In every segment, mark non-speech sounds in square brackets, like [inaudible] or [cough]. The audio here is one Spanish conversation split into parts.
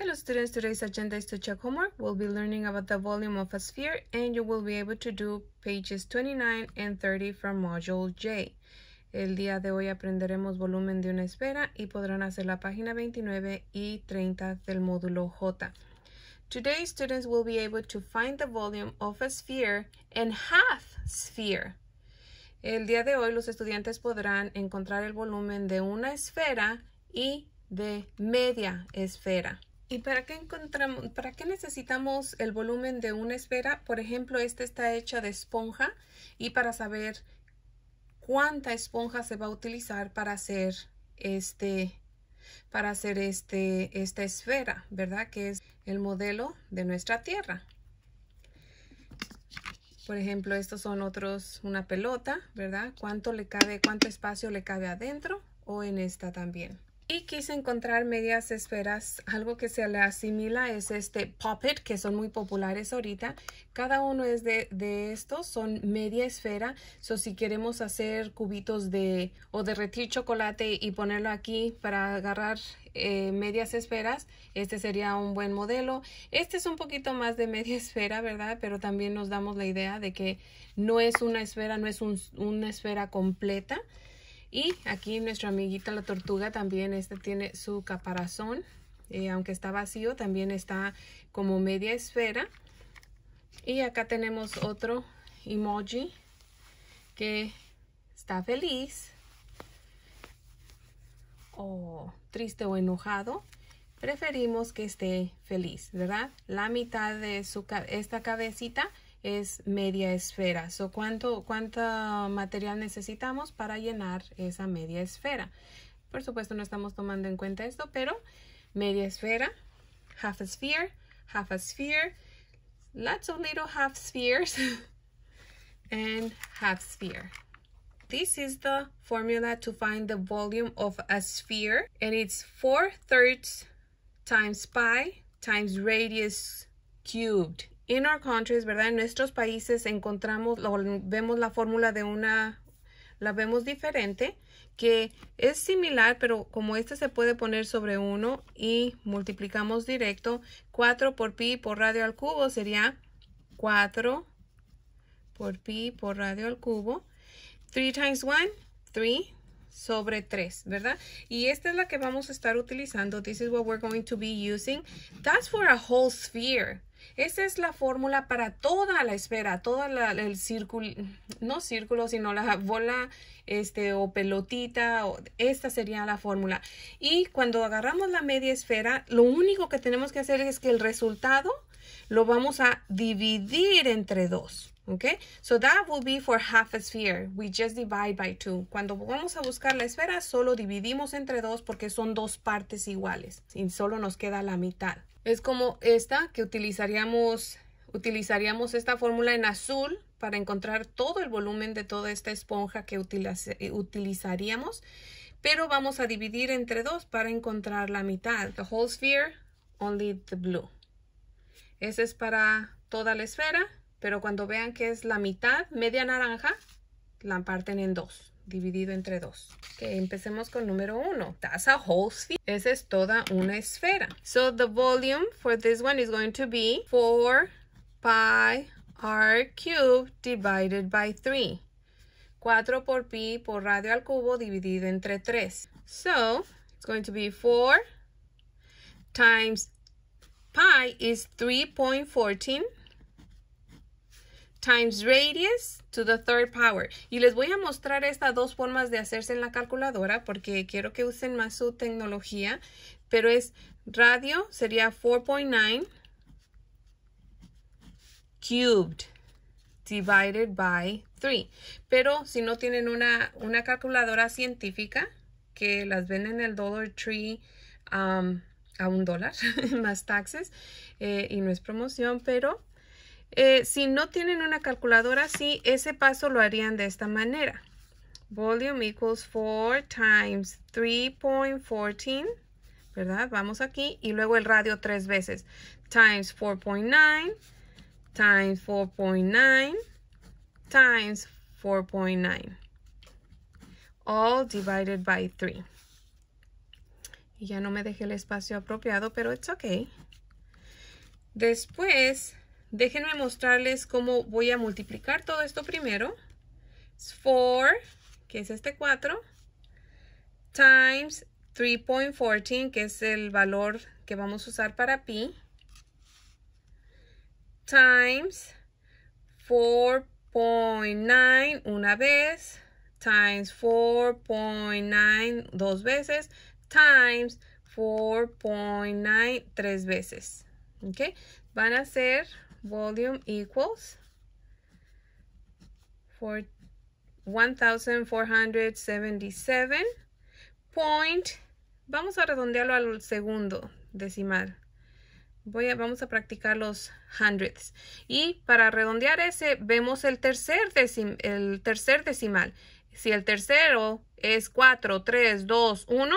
Hello students, today's agenda is to check homework. We'll be learning about the volume of a sphere and you will be able to do pages 29 and 30 from Module J. El día de hoy aprenderemos volumen de una esfera y podrán hacer la página 29 y 30 del módulo J. Today students will be able to find the volume of a sphere and half sphere. El día de hoy los estudiantes podrán encontrar el volumen de una esfera y de media esfera. ¿Y para qué encontramos, para qué necesitamos el volumen de una esfera? Por ejemplo, esta está hecha de esponja y para saber cuánta esponja se va a utilizar para hacer este, para hacer este, esta esfera, ¿verdad? Que es el modelo de nuestra Tierra. Por ejemplo, estos son otros, una pelota, ¿verdad? ¿Cuánto le cabe, cuánto espacio le cabe adentro o en esta también? Y quise encontrar medias esferas, algo que se le asimila es este Poppet, que son muy populares ahorita. Cada uno es de, de estos, son media esfera. So, si queremos hacer cubitos de o derretir chocolate y ponerlo aquí para agarrar eh, medias esferas, este sería un buen modelo. Este es un poquito más de media [laughs] esfera, ¿verdad? Pero también nos damos la idea de que no es una esfera, no es una esfera completa. Y aquí nuestra amiguita la tortuga también, esta tiene su caparazón, Y eh, aunque está vacío, también está como media esfera. Y acá tenemos otro emoji que está feliz o triste o enojado. Preferimos que esté feliz, ¿verdad? La mitad de su, esta cabecita es media esfera. So, ¿cuánto, ¿Cuánto material necesitamos para llenar esa media esfera? Por supuesto, no estamos tomando en cuenta esto, pero media esfera, half a sphere, half a sphere, lots of little half spheres, [laughs] and half sphere. This is the formula to find the volume of a sphere, and it's four thirds times pi times radius cubed in our countries, ¿verdad? En nuestros países encontramos, vemos la fórmula de una, la vemos diferente, que es similar, pero como este se puede poner sobre uno y multiplicamos directo, 4 por pi por radio al cubo sería 4 por pi por radio al cubo. 3 times 1, 3 sobre 3, ¿verdad? Y esta es la que vamos a estar utilizando. This is what we're going to be using. That's for a whole sphere. Esta es la fórmula para toda la esfera, toda el círculo, no círculo, sino la bola este, o pelotita, esta sería la fórmula. Y cuando agarramos la media esfera, lo único que tenemos que hacer es que el resultado lo vamos a dividir entre dos. Okay, so that will be for half a sphere. We just divide by two. Cuando vamos a buscar la esfera, solo dividimos entre dos porque son dos partes iguales y solo nos queda la mitad. Es como esta que utilizaríamos, utilizaríamos esta fórmula en azul para encontrar todo el volumen de toda esta esponja que utilizaríamos, pero vamos a dividir entre dos para encontrar la mitad. The whole sphere, only the blue. Esa es para toda la esfera, pero cuando vean que es la mitad, media naranja, la parten en dos, dividido entre dos. Que empecemos con número uno. That's a Esa es toda una esfera. So the volume for this one is going to be 4 pi r cubed divided by 3. 4 por pi por radio al cubo dividido entre 3. So it's going to be 4 times Pi is 3.14 times radius to the third power. Y les voy a mostrar estas dos formas de hacerse en la calculadora porque quiero que usen más su tecnología. Pero es radio sería 4.9 cubed divided by 3. Pero si no tienen una, calculadora científica que las ven en el Dollar Tree um, a un dólar [laughs] más taxes eh, y no es promoción, pero eh, si no tienen una calculadora, sí, ese paso lo harían de esta manera. Volume equals 4 times 3.14, ¿verdad? Vamos aquí y luego el radio tres veces. Times 4.9, times 4.9, times 4.9. All divided by 3. Y ya no me dejé el espacio apropiado, pero es ok. Después, déjenme mostrarles cómo voy a multiplicar todo esto primero. 4, que es este 4, times 3.14, que es el valor que vamos a usar para pi, times 4.9 una vez, times 4.9 dos veces, times 4.9 tres veces. ¿Ok? Van a ser volume equals 1477 point. Vamos a redondearlo al segundo decimal. Voy a, vamos a practicar los hundredths. Y para redondear ese, vemos el tercer, el tercer decimal. Si el tercero es 4, 3, 2, 1,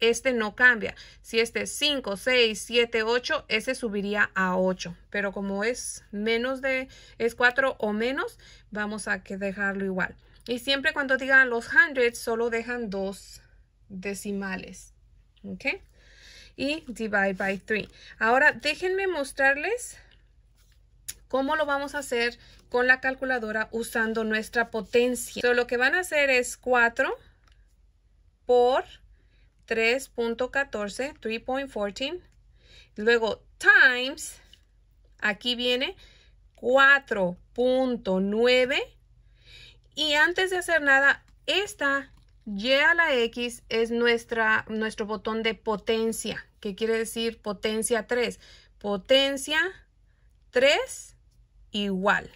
este no cambia. Si este es 5, 6, 7, 8, ese subiría a 8. Pero como es menos de, es 4 o menos, vamos a dejarlo igual. Y siempre cuando digan los hundreds, solo dejan dos decimales. ¿Ok? Y divide by 3. Ahora déjenme mostrarles cómo lo vamos a hacer con la calculadora usando nuestra potencia. lo que van a hacer es 4 por 3.14, 3.14. Luego times, aquí viene 4.9. Y antes de hacer nada, esta Y a la X es nuestra, nuestro botón de potencia, que quiere decir potencia 3. Potencia 3 igual.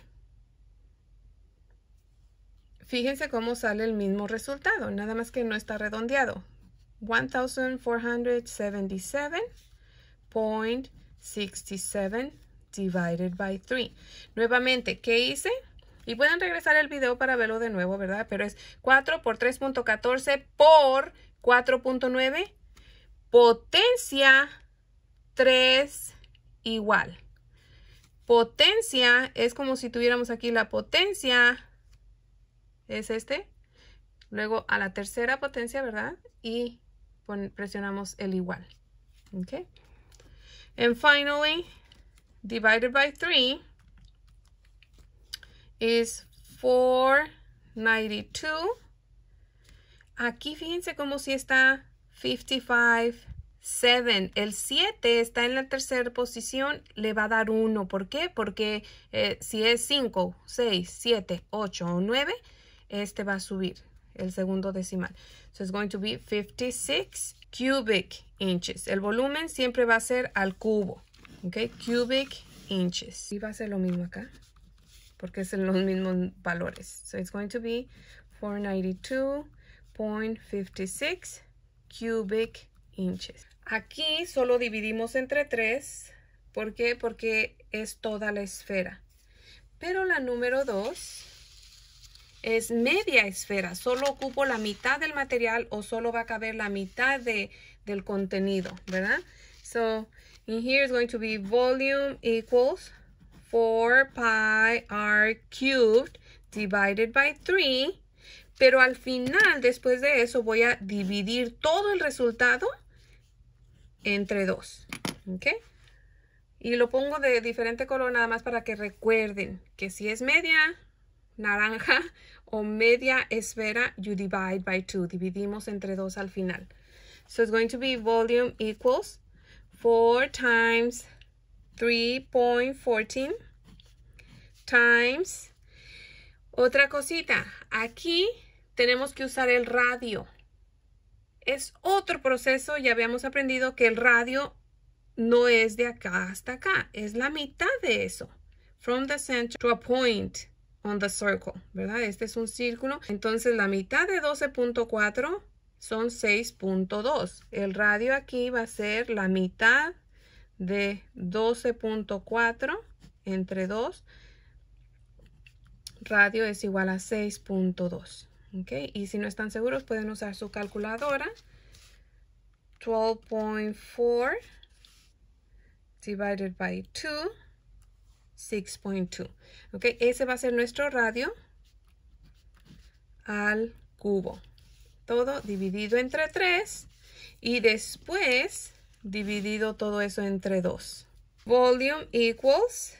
Fíjense cómo sale el mismo resultado, nada más que no está redondeado. 1477.67 divided by 3. Nuevamente, ¿qué hice? Y pueden regresar el video para verlo de nuevo, ¿verdad? Pero es 4 por 3.14 por 4.9 potencia 3 igual. Potencia es como si tuviéramos aquí la potencia, es este, luego a la tercera potencia, ¿verdad? Y presionamos el igual. Okay. And finally, divided by 3 is 492. Aquí fíjense como si está 55, 7. El 7 está en la tercera posición, le va a dar 1. ¿Por qué? Porque eh, si es 5, 6, 7, 8 o 9, este va a subir el segundo decimal. So it's going to be 56 cubic inches. El volumen siempre va a ser al cubo. Ok, cubic inches. Y va a ser lo mismo acá, porque son los mismos valores. So it's going to be 492.56 cubic inches. Aquí solo dividimos entre 3. ¿Por qué? Porque es toda la esfera. Pero la número 2 es media esfera. Solo ocupo la mitad del material o solo va a caber la mitad de, del contenido, ¿verdad? So, in here is going to be volume equals 4 pi r cubed divided by 3. Pero al final, después de eso, voy a dividir todo el resultado entre 2. ¿Ok? Y lo pongo de diferente color nada más para que recuerden que si es media, naranja o media esfera, you divide by 2. Dividimos entre 2 al final. So it's going to be volume equals 4 times 3.14 times. Otra cosita, aquí tenemos que usar el radio. Es otro proceso, ya habíamos aprendido que el radio no es de acá hasta acá, es la mitad de eso. From the center to a point on the circle, ¿verdad? Este es un círculo. Entonces la mitad de 12.4 son 6.2. El radio aquí va a ser la mitad de 12.4 entre 2. Radio es igual a 6.2. ¿ok? Y si no están seguros pueden usar su calculadora. 12.4 divided by 2 6.2. ¿Ok? Ese va a ser nuestro radio al cubo. Todo dividido entre 3 y después dividido todo eso entre 2. Volume equals.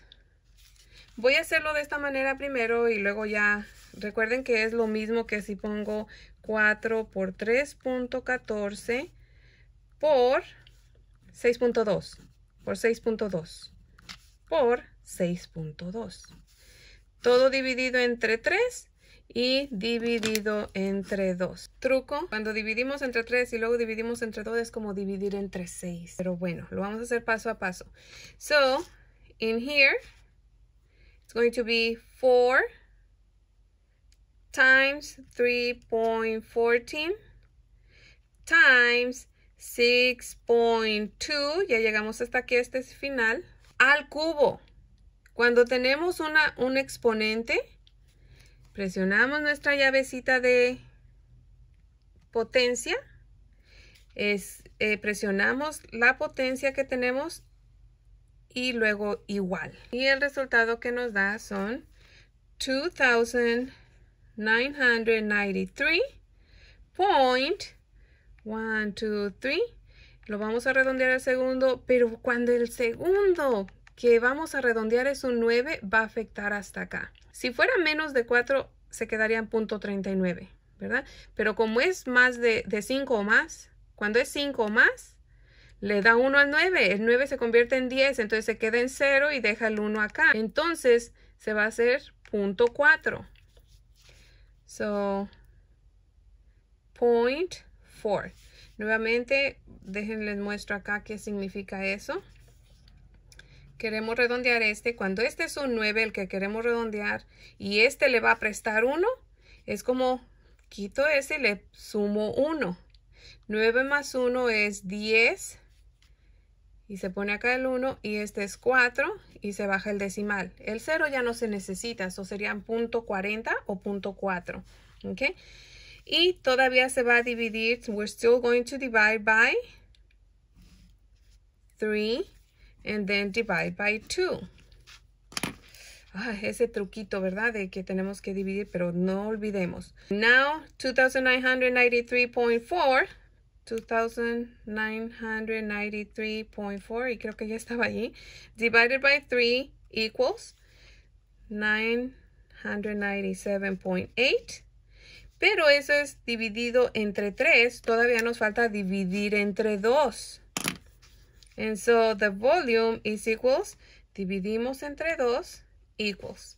Voy a hacerlo de esta manera primero y luego ya recuerden que es lo mismo que si pongo 4 por 3.14 por 6.2 por 6.2 por 6.2. Todo dividido entre 3 y dividido entre 2. Truco, cuando dividimos entre 3 y luego dividimos entre 2 es como dividir entre 6. Pero bueno, lo vamos a hacer paso a paso. So, in here, it's going to be 4 times 3.14 times 6.2. Ya llegamos hasta aquí, este es final. Al cubo. Cuando tenemos una, un exponente, presionamos nuestra llavecita de potencia, es, eh, presionamos la potencia que tenemos y luego igual. Y el resultado que nos da son 2,993.123. Lo vamos a redondear al segundo, pero cuando el segundo que vamos a redondear es un 9, va a afectar hasta acá. Si fuera menos de 4, se quedaría en punto 39, ¿verdad? Pero como es más de, 5 o más, cuando es 5 o más, le da 1 al 9, el 9 se convierte en 10, entonces se queda en 0 y deja el 1 acá. Entonces se va a hacer punto 4. So, point 4. Nuevamente, déjenles muestro acá qué significa eso queremos redondear este. Cuando este es un 9, el que queremos redondear, y este le va a prestar 1, es como quito ese y le sumo 1. 9 más 1 es 10. Y se pone acá el 1 y este es 4 y se baja el decimal. El 0 ya no se necesita, eso serían punto .40 o punto .4. Y todavía se va a dividir, we're still going to divide by 3 and then divide by 2. Ah, ese truquito, ¿verdad? De que tenemos que dividir, pero no olvidemos. Now, 2,993.4. 2,993.4. Y creo que ya estaba allí. Divided by 3 equals 997.8. Pero eso es dividido entre 3. Todavía nos falta dividir entre 2. And so the volume is equals, dividimos entre dos, equals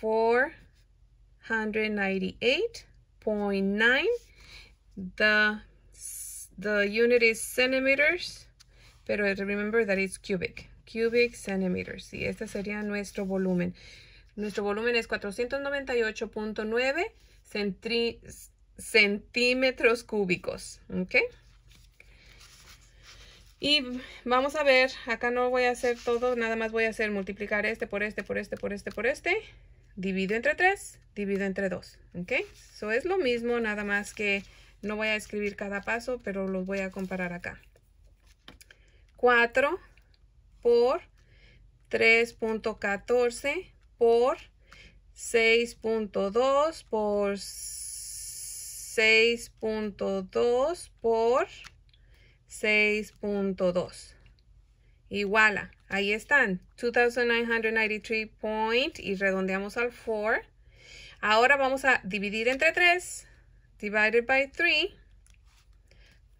498.9. The, the unit is centimeters, pero remember that it's cubic. Cubic centimeters. Y este sería nuestro volumen. Nuestro volumen es 498.9 centímetros cúbicos. Okay? Y vamos a ver, acá no voy a hacer todo, nada más voy a hacer multiplicar este por este, por este, por este, por este. Divido entre 3, divido entre 2, ¿ok? Eso es lo mismo, nada más que no voy a escribir cada paso, pero los voy a comparar acá. 4 por 3.14 por 6.2 por 6.2 por 6.2. Iguala. Ahí están. 2,993 point. Y redondeamos al 4. Ahora vamos a dividir entre 3. Divided by 3.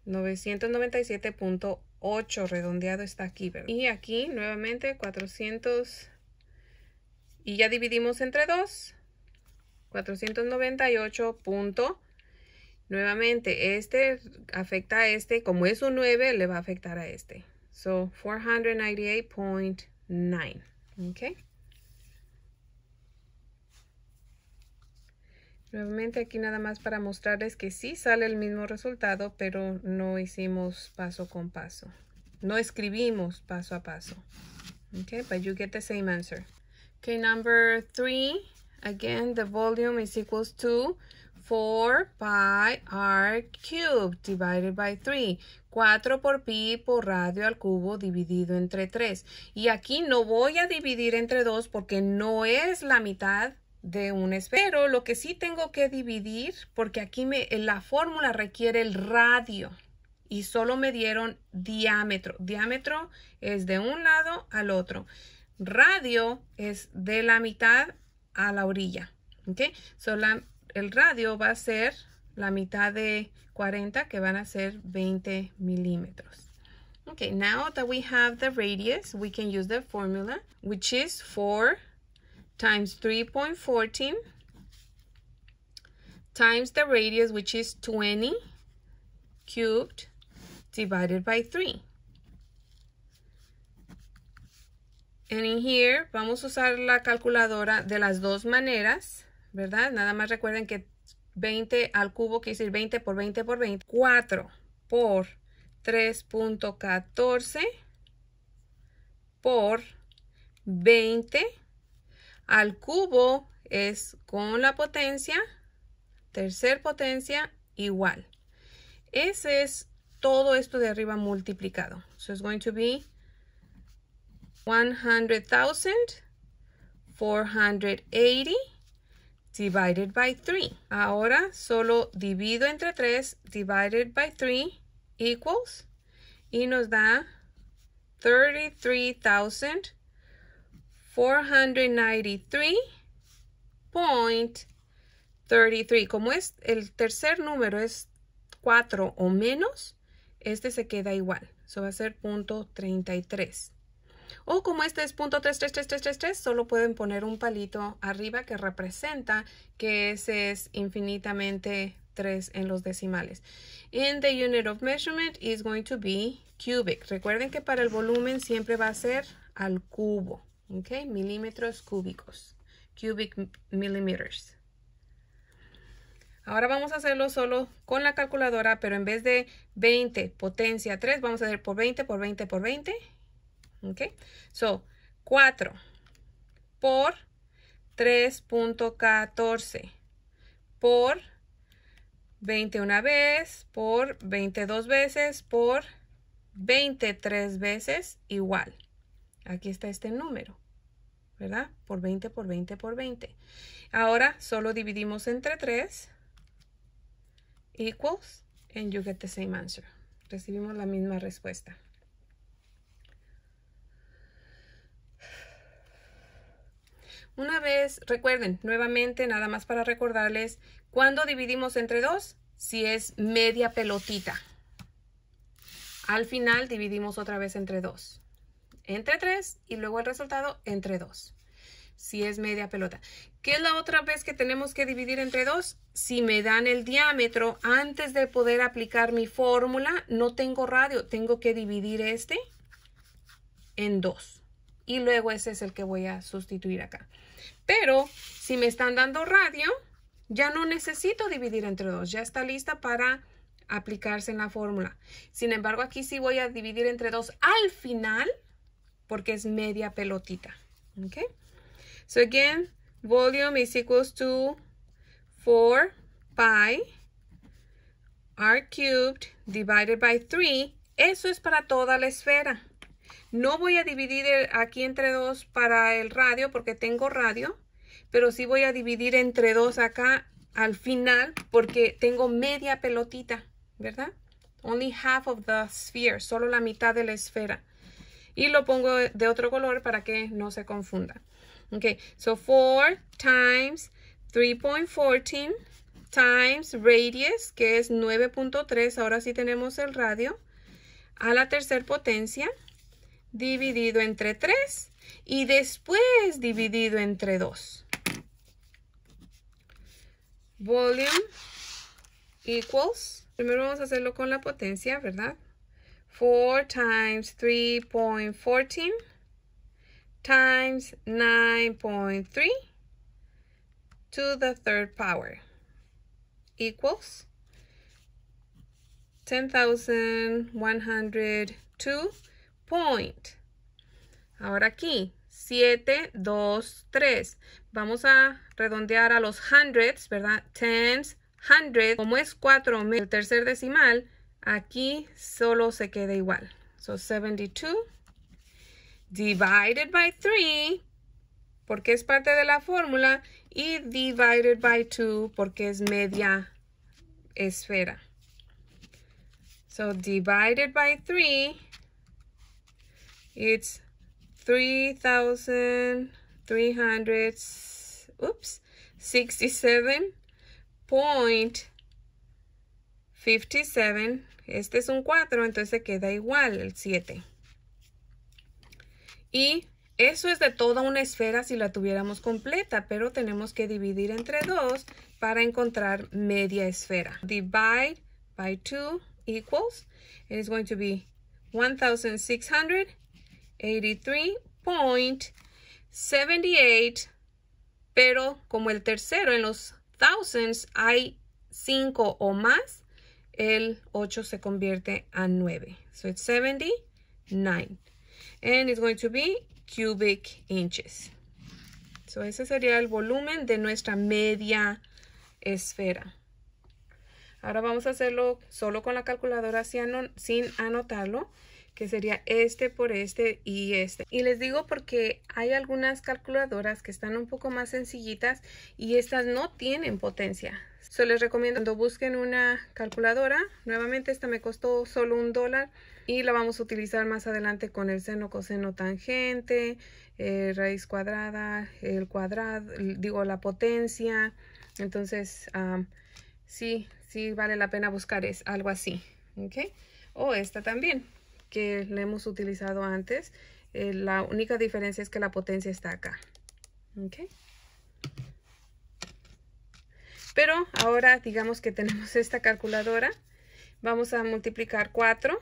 997.8 redondeado está aquí, Y aquí nuevamente 400. Y ya dividimos entre 2. 498. Nuevamente, este afecta a este. Como es un 9, le va a afectar a este. So, 498.9. Okay. Nuevamente aquí nada más para mostrarles que sí sale el mismo resultado, pero no hicimos paso con paso. No escribimos paso a paso. Okay, but you get the same answer. Okay, number three. Again, the volume is equals to 4 pi r cubed divided by 3. 4 por pi por radio al cubo dividido entre 3. Y aquí no voy a dividir entre 2 porque no es la mitad de un esfero. Lo que sí tengo que dividir, porque aquí me, la fórmula requiere el radio y solo me dieron diámetro. Diámetro es de un lado al otro. Radio es de la mitad a la orilla. ¿Ok? el radio va a ser la mitad de 40 que van a ser 20 milímetros. Okay, now that we have the radius, we can use the formula, which is 4 times 3.14 times the radius, which is 20 cubed divided by 3. And in here, vamos a usar la calculadora de las dos maneras. ¿verdad? Nada más recuerden que 20 al cubo quiere decir 20 por 20 por 20. 4 por 3.14 por 20 al cubo es con la potencia, tercer potencia igual. Ese es todo esto de arriba multiplicado. So it's going to be 100,480 divided by 3. Ahora solo divido entre 3, divided by 3 equals, y nos da 33,493.33. Como es el tercer número es 4 o menos, este se queda igual. Eso va a ser punto 33. O como este es punto solo pueden poner un palito arriba que representa que ese es infinitamente 3 en los decimales. En the unit of measurement is going to be cubic. Recuerden que para el volumen siempre va a ser al cubo. ¿Ok? Milímetros cúbicos. Cubic millimeters. Ahora vamos a hacerlo solo con la calculadora, pero en vez de 20 potencia 3, vamos a hacer por 20, por 20, por 20. So, 4 por 3.14 por una vez, por 22 veces, por 23 veces igual. Aquí está este número, ¿verdad? Por 20, por 20, por 20. Ahora solo dividimos entre 3 equals and you get the same answer. Recibimos la misma respuesta. Una vez, recuerden, nuevamente, nada más para recordarles, ¿cuándo dividimos entre dos, si es media pelotita. Al final dividimos otra vez entre dos. Entre tres y luego el resultado entre dos. Si es media pelota. ¿Qué es la otra vez que tenemos que dividir entre dos? Si me dan el diámetro, antes de poder aplicar mi fórmula, no tengo radio. Tengo que dividir este en dos y luego ese es el que voy a sustituir acá. Pero si me están dando radio, ya no necesito dividir entre dos, ya está lista para aplicarse en la fórmula. Sin embargo, aquí sí voy a dividir entre dos al final porque es media pelotita. Okay? So again, volume is equals to 4 pi r cubed divided by 3. Eso es para toda la esfera. No voy a dividir aquí entre dos para el radio porque tengo radio, pero sí voy a dividir entre dos acá al final porque tengo media pelotita, ¿verdad? Only half of the sphere, solo la mitad de la esfera. Y lo pongo de otro color para que no se confunda. Ok, so 4 times 3.14 times radius, que es 9.3, ahora sí tenemos el radio, a la tercer potencia dividido entre 3 y después dividido entre 2. Volume equals, primero vamos a hacerlo con la potencia, ¿verdad? 4 times 3.14 times 9.3 to the third power equals 10,102 point. Ahora aquí, 7, 2, 3. Vamos a redondear a los hundreds, ¿verdad? Tens, hundred. Como es 4 el tercer decimal, aquí solo se queda igual. So, 72 divided by 3, porque es parte de la fórmula, y divided by 2, porque es media esfera. So, divided by 3 It's 3,300, oops, 67.57. Este es un 4, entonces se queda igual el 7. Y eso es de toda una esfera si la tuviéramos completa, pero tenemos que dividir entre 2 para encontrar media esfera. Divide by 2 equals, it going to be 1,600 83.78, pero como el tercero en los thousands hay 5 o más, el 8 se convierte a 9. So it's 79. And it's going to be cubic inches. So ese sería el volumen de nuestra media esfera. Ahora vamos a hacerlo solo con la calculadora sin anotarlo que sería este por este y este. Y les digo porque hay algunas calculadoras que están un poco más sencillitas y estas no tienen potencia. So, les recomiendo cuando busquen una calculadora. Nuevamente esta me costó solo un dólar y la vamos a utilizar más adelante con el seno, coseno, tangente, eh, raíz cuadrada, el cuadrado, digo la potencia. Entonces ah, sí, sí vale la pena buscar es algo así. ¿ok? O esta también que la hemos utilizado antes. Eh, la única diferencia es que la potencia está acá. Okay. Pero ahora digamos que tenemos [laughs] esta calculadora. Vamos a multiplicar 4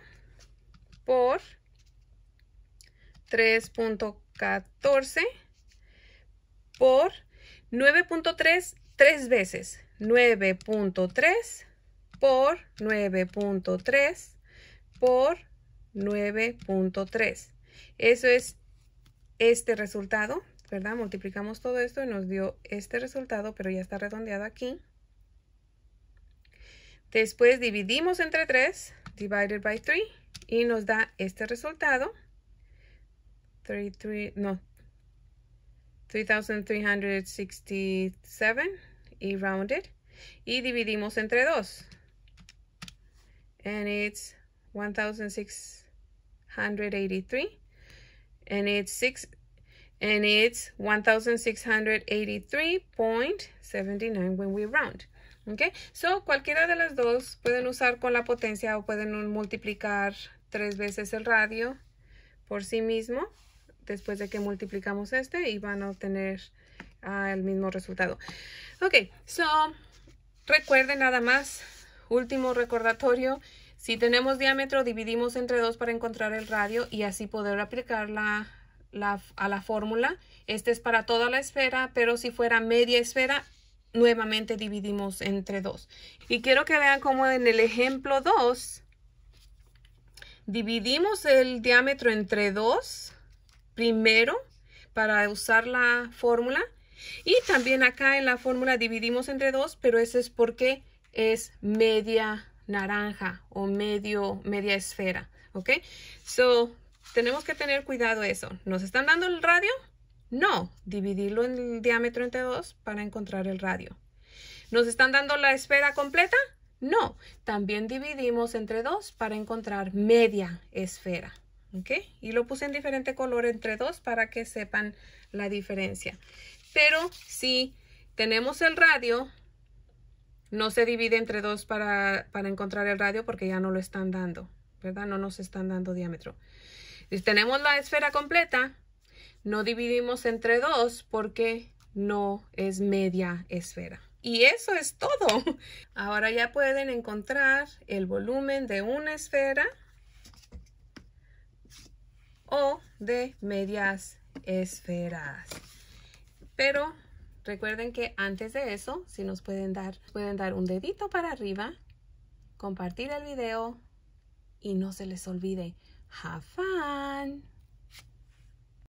por 3.14 por 9.3 tres veces. 9.3 por 9.3 por 9.3. Eso es este resultado, ¿verdad? Multiplicamos todo esto y nos dio este resultado, pero ya está redondeado aquí. Después dividimos entre 3, divided by 3, y nos da este resultado. no, 3,367 y rounded. Y dividimos entre 2. And it's 1,667. 183 and it's 6 and it's 1683.79 when we round. Okay, so cualquiera de las dos pueden usar con la potencia o pueden multiplicar tres veces el radio por sí mismo después de que multiplicamos este y van a obtener ah, el mismo resultado. Ok, so recuerden nada más, último recordatorio, si tenemos diámetro, dividimos entre 2 para encontrar el radio y así poder aplicarla a la fórmula. Este es para toda la esfera, pero si fuera media esfera, nuevamente dividimos entre 2. Y quiero que vean cómo en el ejemplo 2, dividimos el diámetro entre 2 primero para usar la fórmula. Y también acá en la fórmula dividimos entre 2, pero eso es porque es media naranja o medio, media esfera, ¿ok? So, tenemos que tener cuidado eso. ¿Nos están dando el radio? No, dividirlo en el diámetro entre dos para encontrar el radio. ¿Nos están dando la esfera completa? No, también dividimos entre dos para encontrar media esfera. ¿Ok? Y lo puse en diferente color entre dos para que sepan la diferencia. Pero si tenemos el radio, no se divide entre dos para, encontrar el radio porque ya no lo están dando, ¿verdad? No nos están dando diámetro. Si tenemos la esfera completa, no dividimos entre dos porque no es media esfera. Y eso es todo. [laughs] Ahora ya pueden encontrar el volumen de una esfera o de medias esferas. Pero Recuerden que antes de eso, si nos pueden dar, pueden dar un dedito para arriba, compartir el video y no se les olvide, have